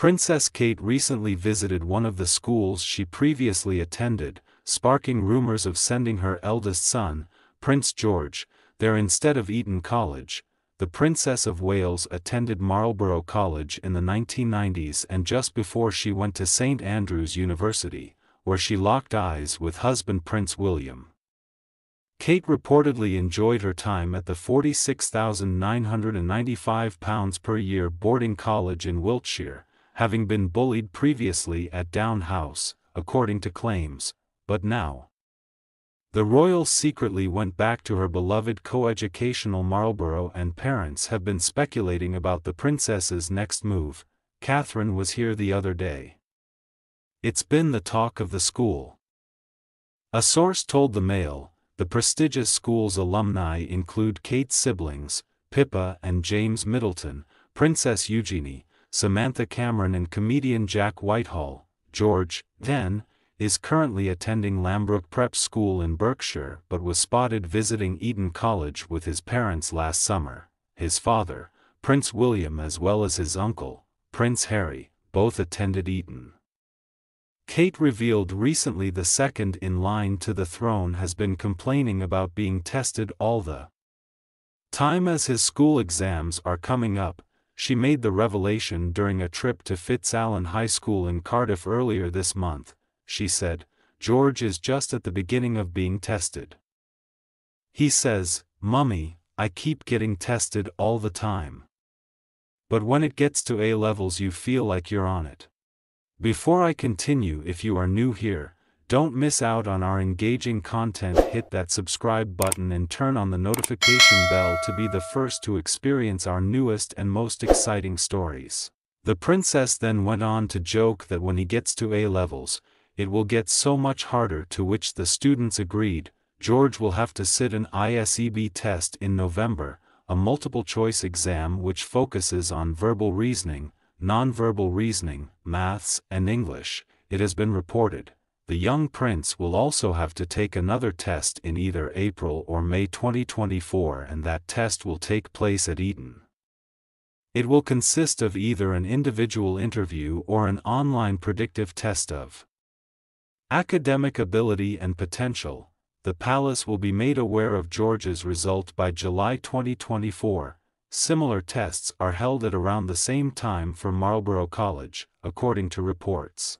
Princess Kate recently visited one of the schools she previously attended, sparking rumors of sending her eldest son, Prince George, there instead of Eton College. The Princess of Wales attended Marlborough College in the 1990s and just before she went to St Andrews University, where she locked eyes with husband Prince William. Kate reportedly enjoyed her time at the £46,995 per year boarding college in Wiltshire, having been bullied previously at Down House, according to claims, but now. The royal secretly went back to her beloved coeducational Marlborough and parents have been speculating about the princess's next move, Catherine was here the other day. It's been the talk of the school. A source told the Mail, the prestigious school's alumni include Kate's siblings, Pippa and James Middleton, Princess Eugenie, Samantha Cameron and comedian Jack Whitehall, George, 10, is currently attending Lambrook Prep School in Berkshire but was spotted visiting Eton College with his parents last summer. His father, Prince William as well as his uncle, Prince Harry, both attended Eton. Kate revealed recently the second in line to the throne has been complaining about being tested all the time as his school exams are coming up, she made the revelation during a trip to Fitzallen High School in Cardiff earlier this month, she said, George is just at the beginning of being tested. He says, Mummy, I keep getting tested all the time. But when it gets to A levels you feel like you're on it. Before I continue if you are new here, don't miss out on our engaging content hit that subscribe button and turn on the notification bell to be the first to experience our newest and most exciting stories. The princess then went on to joke that when he gets to A-levels, it will get so much harder to which the students agreed, George will have to sit an ISEB test in November, a multiple-choice exam which focuses on verbal reasoning, nonverbal reasoning, maths, and English, it has been reported the young prince will also have to take another test in either April or May 2024 and that test will take place at Eton. It will consist of either an individual interview or an online predictive test of academic ability and potential. The palace will be made aware of George's result by July 2024. Similar tests are held at around the same time for Marlborough College, according to reports.